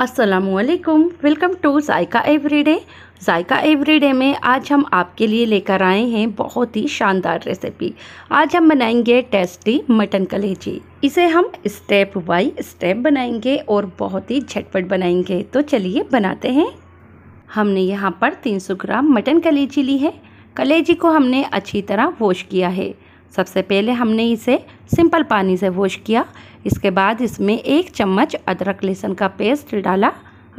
असलकुम welcome to Zaika everyday Zaika everyday में आज हम आपके लिए लेकर आए हैं बहुत ही शानदार रेसिपी आज हम बनाएंगे टेस्टी मटन कलेजी इसे हम स्टेप बाई स्टेप बनाएंगे और बहुत ही झटपट बनाएंगे तो चलिए बनाते हैं हमने यहाँ पर 300 ग्राम मटन कलेजी ली है कलेजी को हमने अच्छी तरह वॉश किया है सबसे पहले हमने इसे सिंपल पानी से वॉश किया इसके बाद इसमें एक चम्मच अदरक लहसुन का पेस्ट डाला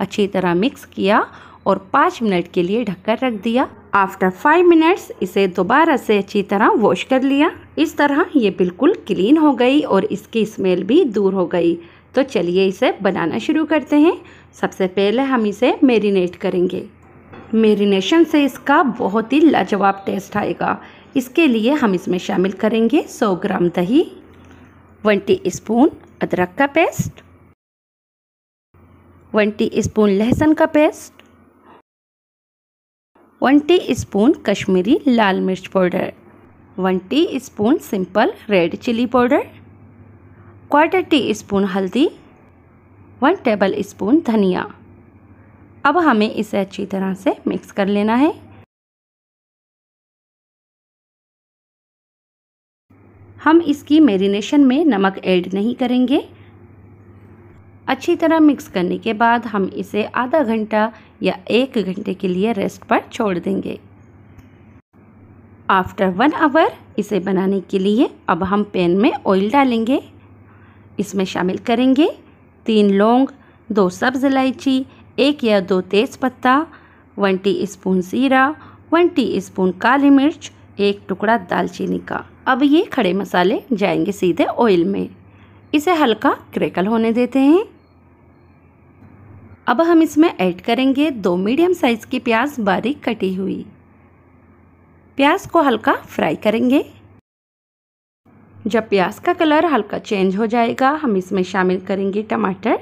अच्छी तरह मिक्स किया और पाँच मिनट के लिए ढककर रख दिया आफ्टर फाइव मिनट्स इसे दोबारा से अच्छी तरह वॉश कर लिया इस तरह ये बिल्कुल क्लीन हो गई और इसकी स्मेल भी दूर हो गई तो चलिए इसे बनाना शुरू करते हैं सबसे पहले हम इसे मेरीनेट करेंगे मेरीनेशन से इसका बहुत ही लाजवाब टेस्ट आएगा इसके लिए हम इसमें शामिल करेंगे 100 ग्राम दही 1 स्पून अदरक का पेस्ट 1 स्पून लहसुन का पेस्ट 1 स्पून कश्मीरी लाल मिर्च powder 1 spoon simple red chilli powder quarter teaspoon हल्दी 1 टेबल स्पून धनिया अब हमें इसे अच्छी तरह से मिक्स कर लेना है हम इसकी मेरीनेशन में नमक ऐड नहीं करेंगे अच्छी तरह मिक्स करने के बाद हम इसे आधा घंटा या एक घंटे के लिए रेस्ट पर छोड़ देंगे आफ्टर वन आवर इसे बनाने के लिए अब हम पैन में ऑयल डालेंगे इसमें शामिल करेंगे तीन लौंग दो सब्ज़ इलायची एक या दो तेज पत्ता वन टी स्पून ज़ीरा वन टी स्पून काली मिर्च एक टुकड़ा दालचीनी का अब ये खड़े मसाले जाएंगे सीधे ऑयल में इसे हल्का क्रेकल होने देते हैं अब हम इसमें ऐड करेंगे दो मीडियम साइज़ की प्याज बारीक कटी हुई प्याज को हल्का फ्राई करेंगे जब प्याज का कलर हल्का चेंज हो जाएगा हम इसमें शामिल करेंगे टमाटर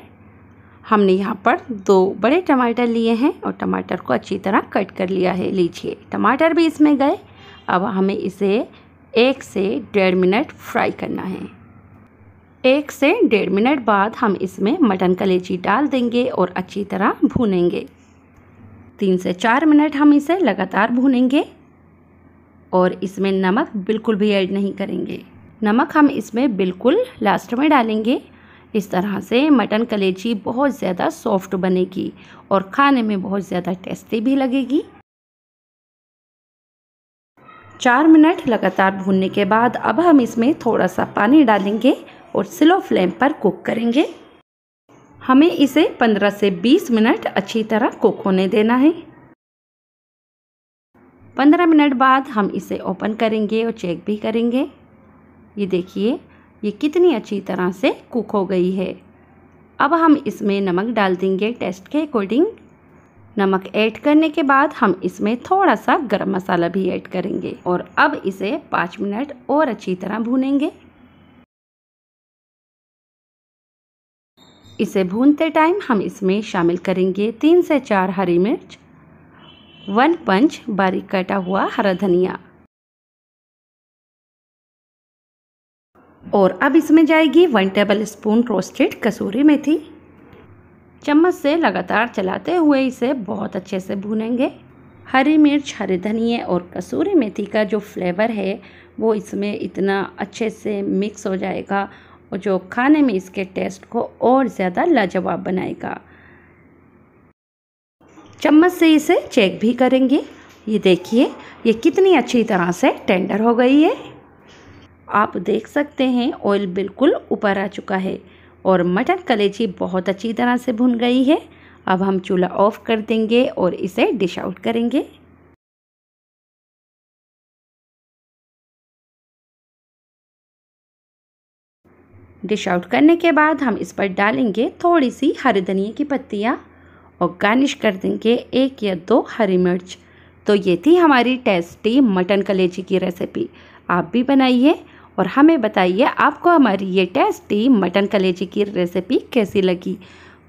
हमने यहाँ पर दो बड़े टमाटर लिए हैं और टमाटर को अच्छी तरह कट कर लिया है लीजिए टमाटर भी इसमें गए अब हमें इसे एक से डेढ़ मिनट फ्राई करना है एक से डेढ़ मिनट बाद हम इसमें मटन कलेजी डाल देंगे और अच्छी तरह भूनेंगे तीन से चार मिनट हम इसे लगातार भूनेंगे और इसमें नमक बिल्कुल भी ऐड नहीं करेंगे नमक हम इसमें बिल्कुल लास्ट में डालेंगे इस तरह से मटन कलेजी बहुत ज़्यादा सॉफ्ट बनेगी और खाने में बहुत ज़्यादा टेस्टी भी लगेगी चार मिनट लगातार भूनने के बाद अब हम इसमें थोड़ा सा पानी डालेंगे और स्लो फ्लेम पर कुक करेंगे हमें इसे 15 से 20 मिनट अच्छी तरह कुक होने देना है 15 मिनट बाद हम इसे ओपन करेंगे और चेक भी करेंगे ये देखिए ये कितनी अच्छी तरह से कुक हो गई है अब हम इसमें नमक डाल देंगे टेस्ट के अकॉर्डिंग नमक ऐड करने के बाद हम इसमें थोड़ा सा गरम मसाला भी ऐड करेंगे और अब इसे पाँच मिनट और अच्छी तरह भूनेंगे इसे भूनते टाइम हम इसमें शामिल करेंगे तीन से चार हरी मिर्च वन पंच बारीक कटा हुआ हरा धनिया और अब इसमें जाएगी वन टेबल स्पून रोस्टेड कसूरी मेथी चम्मच से लगातार चलाते हुए इसे बहुत अच्छे से भूनेंगे हरी मिर्च हरे धनिए और कसूरी मेथी का जो फ्लेवर है वो इसमें इतना अच्छे से मिक्स हो जाएगा और जो खाने में इसके टेस्ट को और ज़्यादा लाजवाब बनाएगा चम्मच से इसे चेक भी करेंगे ये देखिए ये कितनी अच्छी तरह से टेंडर हो गई है आप देख सकते हैं ऑयल बिल्कुल ऊपर आ चुका है और मटन कलेजी बहुत अच्छी तरह से भुन गई है अब हम चूल्हा ऑफ कर देंगे और इसे डिश आउट करेंगे डिश आउट करने के बाद हम इस पर डालेंगे थोड़ी सी हरे धनिए की पत्तियाँ और गार्निश कर देंगे एक या दो हरी मिर्च तो ये थी हमारी टेस्टी मटन कलेजी की रेसिपी आप भी बनाइए और हमें बताइए आपको हमारी ये टेस्टी मटन कलेजी की रेसिपी कैसी लगी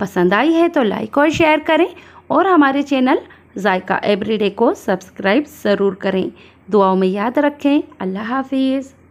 पसंद आई है तो लाइक और शेयर करें और हमारे चैनल जायका एवरीडे को सब्सक्राइब ज़रूर करें दुआओं में याद रखें अल्लाह हाफिज़